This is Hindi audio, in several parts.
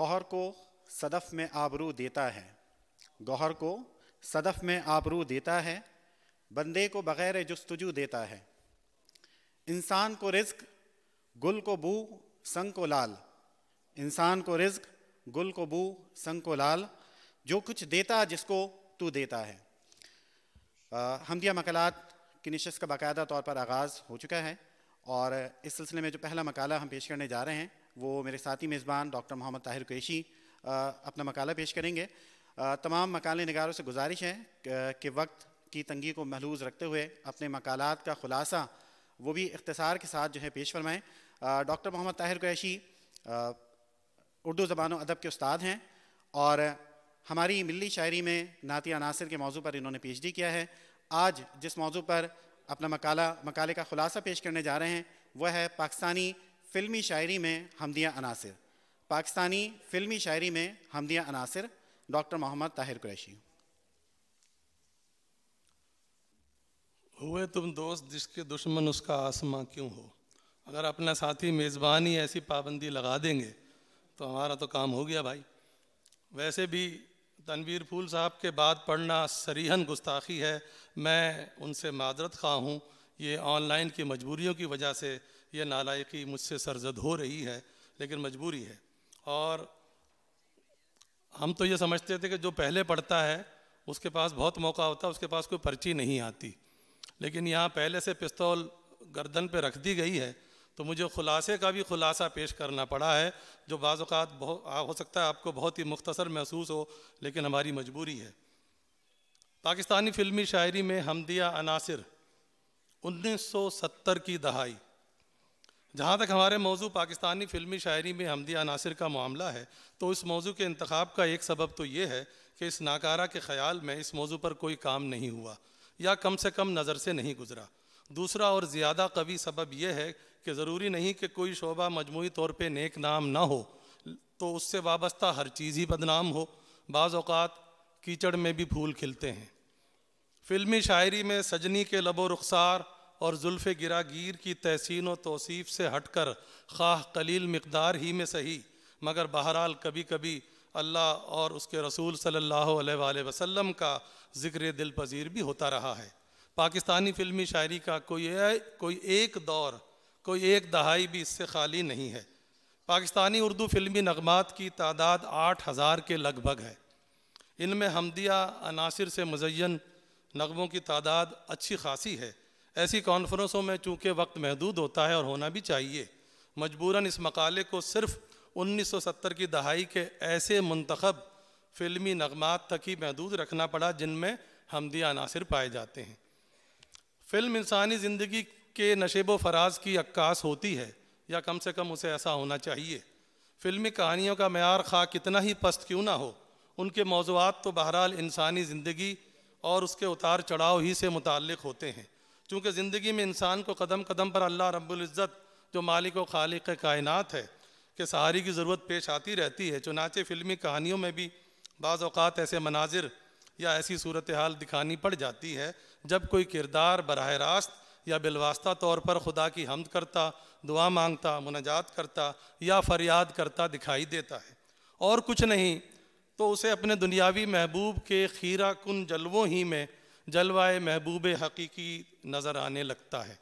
गौहर को सदफ में आबरू देता है गौहर को सदफ में आबरू देता है बंदे को बग़ैर जस्तजू देता है इंसान को रिज्क गुल को बू संग को लाल इंसान को रिज्क गुल को बू संग को लाल जो कुछ देता जिसको तू देता है हमदिया मकालत की नशस्त का बाकायदा तौर पर आगाज़ हो चुका है और इस सिलसिले में जो पहला मकाला हम पेश करने जा रहे हैं वो मेरे साथी मेज़बान डॉक्टर मोहम्मद ताहिर कैशी अपना मकाला पेश करेंगे तमाम मकाले नगारों से गुजारिश है कि वक्त की तंगी को महलूज रखते हुए अपने मकालत का ख़ुलासा वो भी इख्तसार के साथ जो है पेश फरमाएँ डॉक्टर मोहम्मद ताहिर कैशी उर्दू ज़बान अदब के उस्ताद हैं और हमारी मिली शायरी में नाती अनासर के मौजू पर इन्होंने पी एच डी किया है आज जिस मौजू पर अपना मकाला मकाले का ख़ुलासा पेश करने जा रहे हैं वह है पाकिस्तानी फिल्मी शायरी में हमदिया अनासर पाकिस्तानी फिल्मी शायरी में हमदिया अनासर डॉक्टर मोहम्मद ताहिर कुरैशी हुए तुम दोस्त जिसके दुश्मन उसका आसमां क्यों हो अगर अपना साथी मेज़बान ही ऐसी पाबंदी लगा देंगे तो हमारा तो काम हो गया भाई वैसे भी तनवीर फूल साहब के बाद पढ़ना सरीहन गुस्ताखी है मैं उनसे मादरत खा हूँ ये ऑनलाइन की मजबूरियों की वजह से ये नालायकी मुझसे सरजद हो रही है लेकिन मजबूरी है और हम तो ये समझते थे कि जो पहले पढ़ता है उसके पास बहुत मौका होता है उसके पास कोई पर्ची नहीं आती लेकिन यहाँ पहले से पिस्तौल गर्दन पे रख दी गई है तो मुझे खुलासे का भी खुलासा पेश करना पड़ा है जो बाज़ात बहुत हो सकता है आपको बहुत ही मुख्तसर महसूस हो लेकिन हमारी मजबूरी है पाकिस्तानी फिल्मी शायरी में हमदिया अनासर 1970 की दहाई जहाँ तक हमारे मौजू पाकिस्तानी फिल्मी शायरी में हमदी अनासर का मामला है तो इस मौजू के इंतखब का एक सबब तो ये है कि इस नाकारा के ख्याल में इस मौजू पर कोई काम नहीं हुआ या कम से कम नज़र से नहीं गुजरा दूसरा और ज़्यादा कवि सबब यह है कि ज़रूरी नहीं कि कोई शोबा मजमू तौर पर नेक नाम ना हो तो उससे वाबस्ता हर चीज़ ही बदनाम हो बाज़ात कीचड़ में भी फूल खिलते हैं फिल्मी शायरी में सजनी के लबो रुखसार और जुल्फ़ गिरागीर की तहसीन व तोसीफ़ से हट कर खाह कलील मकदार ही में सही मगर बहरहाल कभी कभी अल्लाह और उसके रसूल सल्ला वसलम का ज़िक्र दिल पजीर भी होता रहा है पाकिस्तानी फ़िल्मी शायरी का कोई कोई एक दौर कोई एक दहाई भी इससे खाली नहीं है पाकिस्तानी उर्दू फिल्मी नगमात की तादाद आठ हज़ार के लगभग है इनमें हमदिया अनासर से मुजैन नगमों की तादाद अच्छी खासी है ऐसी कॉन्फ्रेंसों में चूँकि वक्त महदूद होता है और होना भी चाहिए मजबूरन इस मकाले को सिर्फ 1970 की दहाई के ऐसे मंतखब फिल्मी नगमात तक ही महदूद रखना पड़ा जिनमें हमदी अनासर पाए जाते हैं फिल्म इंसानी ज़िंदगी के नशेब फराज की अक्कास होती है या कम से कम उसे ऐसा होना चाहिए फिल्मी कहानियों का मैार खा कितना ही पस्त क्यों ना हो उनके मौजूद तो बहरहाल इंसानी ज़िंदगी और उसके उतार चढ़ाव ही से मुतक़ होते हैं चूँकि ज़िंदगी में इंसान को कदम कदम पर अल्लाह रबुल्ज़त जो मालिक व खालिक कायनत है के सहारे की ज़रूरत पेश आती रहती है चुनाचे फ़िल्मी कहानियों में भी बाज़ अवत ऐसे मनाजिर या ऐसी सूरत हाल दिखानी पड़ जाती है जब कोई किरदार बरह रास्त या बिलवास्ता तौर पर खुदा की हमद करता दुआ मांगता मुनाजात करता या फरियाद करता दिखाई देता है और कुछ नहीं तो उसे अपने दुनियावी महबूब के खीरा कन जलवों ही में जलवाए महबूब हकीकी नज़र आने लगता है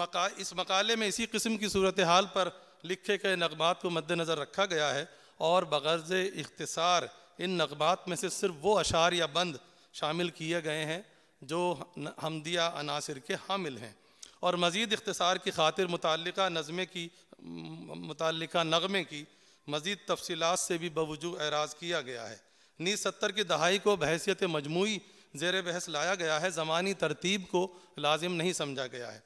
मका इस मकाले में इसी किस्म की सूरत हाल पर लिखे गए नगमात को मद्दनज़र रखा गया है और बगर्ज इख्तसार इन नगमात में से सिर्फ वो अशार या बंद शामिल किए गए हैं जो हमदिया अनासर के हामिल हैं और मज़ीद इख्तसार की खातिर मुतल नज़मे की मुतल नगमे की मजीद तफसीत से भी बवजू एराज किया गया है नी सत्तर की दहाई को बहसीत मजमू जेर बहस लाया गया है ज़मानी तरतीब को लाजिम नहीं समझा गया है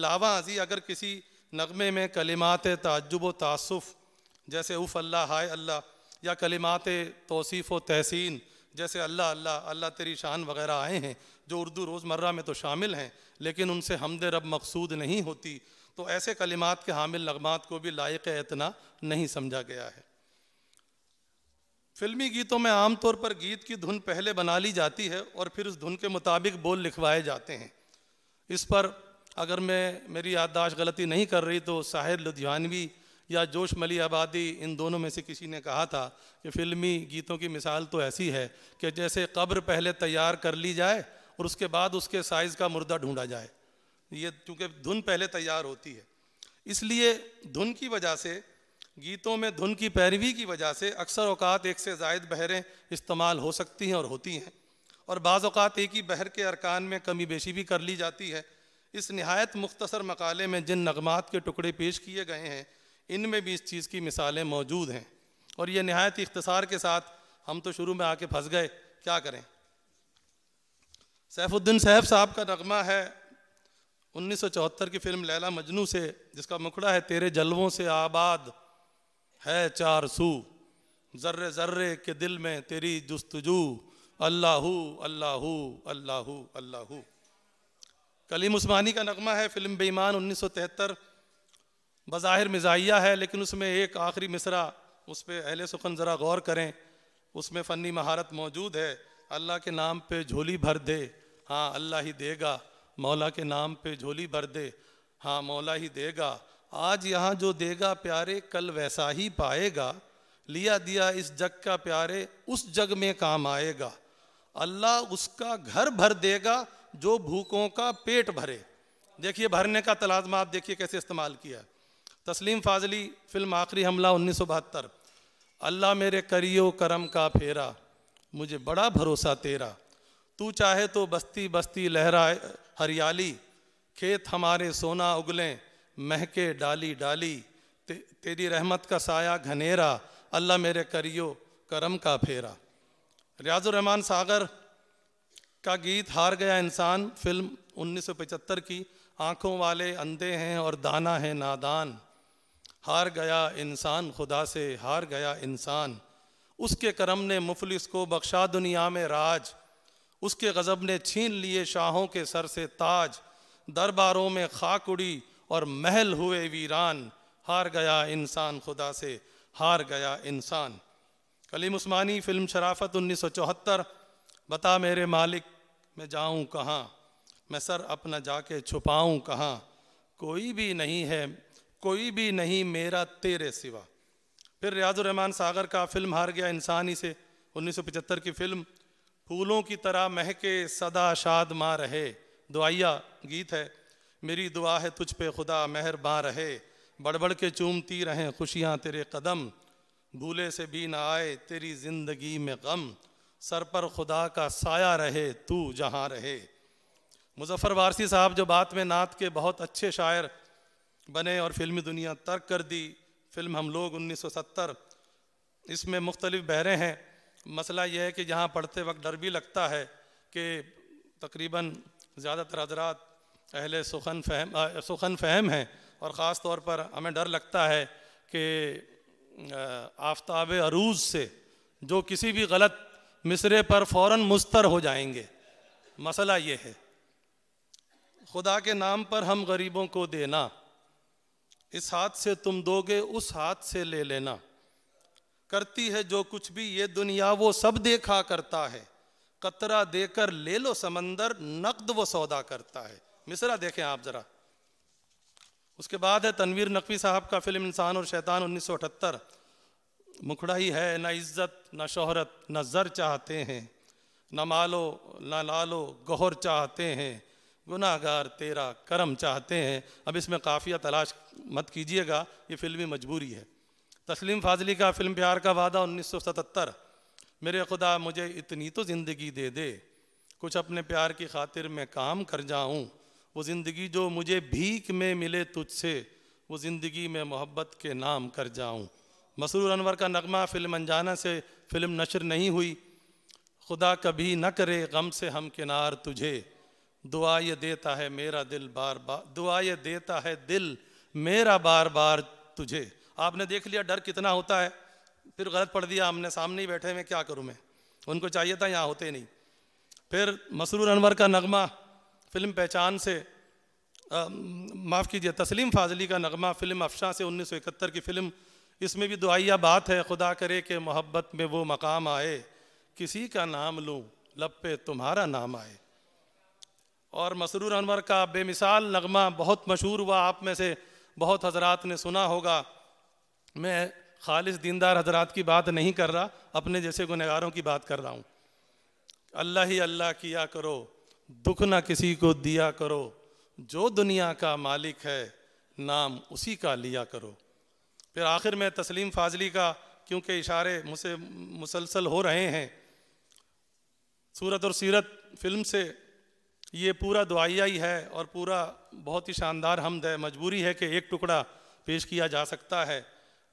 अलावा अजी अगर किसी नगमे में कलिमात तजुब व तसफ़ जैसे उफ़ अल्लाह हाय अल्लाह या कलिमात तोसीफ़ व तहसीन जैसे अल्लाह अल्लाह अल्लाह तेरी शान वगैरह आए हैं जो उर्दू रोज़मर्रा में तो शामिल हैं लेकिन उनसे हमद रब मकसूद नहीं होती तो ऐसे कलिमात के हामिल नगमात को भी लायक इतना नहीं समझा गया है फिल्मी गीतों में आमतौर पर गीत की धुन पहले बना ली जाती है और फिर उस धुन के मुताबिक बोल लिखवाए जाते हैं इस पर अगर मैं मेरी याददाश्त गलती नहीं कर रही तो साहिर लुधियानवी या जोश मली आबादी इन दोनों में से किसी ने कहा था कि फिल्मी गीतों की मिसाल तो ऐसी है कि जैसे कब्र पहले तैयार कर ली जाए और उसके बाद उसके साइज़ का मुर्दा ढूंढा जाए ये क्योंकि धुन पहले तैयार होती है इसलिए धुन की वजह से गीतों में धुन की पैरवी की वजह से अक्सर अवकात एक से जायद बहरें इस्तेमाल हो सकती हैं और होती हैं और बाज़ एक ही बहर के अरकान में कमी बेशी भी कर ली जाती है इस नहायत मुख्तसर मकाले में जिन नगमात के टुकड़े पेश किए गए हैं इनमें भी इस चीज़ की मिसालें मौजूद हैं और ये नहायत इख्तसार के साथ हम तो शुरू में आके फंस गए क्या करें सैफुद्दीन सैफ साहब का नगमा है 1974 की फिल्म लैला मजनू से जिसका मुखड़ा है तेरे जलवों से आबाद है चार सू जर्रे जर्रे के दिल में तेरी जस्तजू अल्लाह अल्लाह अल्लाह अल्लाह कलीम उस्मानी का नगमा है फिल्म बेईमान 1973 बज़ाहिर मिजाइया है लेकिन उसमें एक आखिरी मिसरा उस पर अहल सुखन ज़रा गौर करें उसमें फ़नी महारत मौजूद है अल्लाह के नाम पे झोली भर दे हाँ अल्लाह ही देगा मौला के नाम पे झोली भर दे हाँ मौला ही देगा आज यहाँ जो देगा प्यारे कल वैसा ही पाएगा लिया दिया इस जग का प्यारे उस जग में काम आएगा अल्लाह उसका घर भर देगा जो भूखों का पेट भरे देखिए भरने का तलाजमा आप देखिए कैसे इस्तेमाल किया तस्लीम फाजली फिल्म आखिरी हमला उन्नीस अल्लाह मेरे करियो करम का फेरा मुझे बड़ा भरोसा तेरा तू चाहे तो बस्ती बस्ती लहराए हरियाली खेत हमारे सोना उगले महके डाली डाली ते, तेरी रहमत का साया घनेरा अल्लाह मेरे करियो करम का फेरा रियाजुररहमान सागर का गीत हार गया इंसान फिल्म 1975 की आँखों वाले अंधे हैं और दाना है नादान हार गया इंसान खुदा से हार गया इंसान उसके करम ने मुफलिस को बख्शा दुनिया में राज उसके गज़ब ने छीन लिए शाहों के सर से ताज दरबारों में खाक उड़ी और महल हुए वीरान हार गया इंसान खुदा से हार गया इंसान कलीम उस्मानी फिल्म शराफत 1974 बता मेरे मालिक मैं जाऊं कहाँ मैं सर अपना जाके छुपाऊं कहाँ कोई भी नहीं है कोई भी नहीं मेरा तेरे सिवा फिर रहमान सागर का फिल्म हार गया इंसानी से 1975 की फिल्म फूलों की तरह महके सदा शाद माँ रहे दुआया गीत है मेरी दुआ है तुझ पे खुदा बाँ रहे बड़बड़ के चूमती रहें खुशियाँ तेरे कदम भूले से भी ना आए तेरी ज़िंदगी में गम सर पर खुदा का साया रहे तू जहाँ रहे मुजफ्फ़र वारसी साहब जो बात में नात के बहुत अच्छे शायर बने और फिल्मी दुनिया तर्क कर दी फिल्म हम लोग 1970 इसमें मुख्तलिफ बहरे हैं मसला यह है कि यहाँ पढ़ते वक्त डर भी लगता है कि तकरीबन ज़्यादातर हजरात अहल सुखन फहम सुखन फहम हैं और ख़ास तौर पर हमें डर लगता है कि आफ्ताब अरूज से जो किसी भी गलत मिसरे पर फ़ौर मुस्तर हो जाएंगे मसला ये है खुदा के नाम पर हम गरीबों को देना इस हाथ से तुम दोगे उस हाथ से ले लेना करती है जो कुछ भी ये दुनिया वो सब देखा करता है कतरा देकर ले लो समंदर नकद वो सौदा करता है मिसरा देखें आप जरा उसके बाद है तनवीर नकवी साहब का फिल्म इंसान और शैतान उन्नीस मुखड़ा ही है ना इज्जत ना शोहरत ना जर चाहते हैं ना मालो ना लालो गहर चाहते हैं गुनागार तेरा करम चाहते हैं अब इसमें काफ़िया तलाश मत कीजिएगा ये फिल्मी मजबूरी है तस्लीम फाजली का फिल्म प्यार का वादा 1977 मेरे खुदा मुझे इतनी तो ज़िंदगी दे दे कुछ अपने प्यार की खातिर मैं काम कर जाऊं वो ज़िंदगी जो मुझे भीख में मिले तुझसे वो ज़िंदगी में मोहब्बत के नाम कर जाऊं मसरूर अनवर का नगमा फिल्म अनजाना से फिल्म नशर नहीं हुई खुदा कभी न करे गम से हम किनार तुझे दुआ ये देता है मेरा दिल बार बार दुआ ये देता है दिल मेरा बार बार तुझे आपने देख लिया डर कितना होता है फिर गलत पढ़ दिया हमने सामने ही बैठे मैं क्या करूँ मैं उनको चाहिए था यहाँ होते नहीं फिर मसरूर अनवर का नगमा फिल्म पहचान से माफ़ कीजिए तस्लीम फाजली का नगमा फ़िल्म अफशा से इकहत्तर की फ़िल्म इसमें भी दुआया बात है खुदा करे कि मोहब्बत में वो मकाम आए किसी का नाम लूँ लब पे तुम्हारा नाम आए और मसरूर अनवर का बेमिसाल नगमा बहुत मशहूर हुआ आप में से बहुत हजरात ने सुना होगा मैं खालिश दीनदार हजरात की बात नहीं कर रहा अपने जैसे गुनहगारों की बात कर रहा हूँ अल्लाह ही अल्लाह किया करो दुख ना किसी को दिया करो जो दुनिया का मालिक है नाम उसी का लिया करो फिर आखिर में तस्लीम फाजली का क्योंकि इशारे मुझसे मुसलसल हो रहे हैं सूरत और सीरत फिल्म से ये पूरा दुआया ही है और पूरा बहुत ही शानदार हमद है मजबूरी है कि एक टुकड़ा पेश किया जा सकता है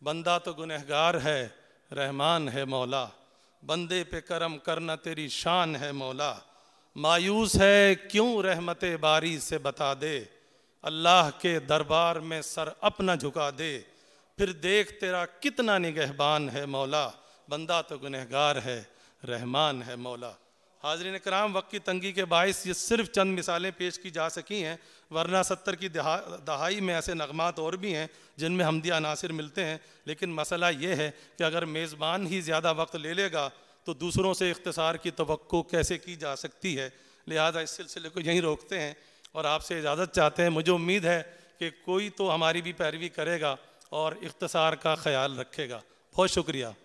बंदा तो गुनहगार है रहमान है मौला बंदे पे करम करना तेरी शान है मौला मायूस है क्यों रहमत बारी से बता दे अल्लाह के दरबार में सर अपना झुका दे फिर देख तेरा कितना निगहबान है मौला बंदा तो गुनहगार है रहमान है मौला हाजरीन कराम वक्त की तंगी के बायस ये सिर्फ चंद मिसालें पेश की जा सकी हैं वरना सत्तर की दहा दहाई में ऐसे नगमात और भी हैं जिनमें हमदिया अनासर मिलते हैं लेकिन मसला ये है कि अगर मेज़बान ही ज़्यादा वक्त ले लेगा तो दूसरों से इख्तसार की तो कैसे की जा सकती है लिहाजा इस सिलसिले को यहीं रोकते हैं और आपसे इजाज़त चाहते हैं मुझे उम्मीद है कि कोई तो हमारी भी पैरवी करेगा और इख्तसार का ख्याल रखेगा बहुत शुक्रिया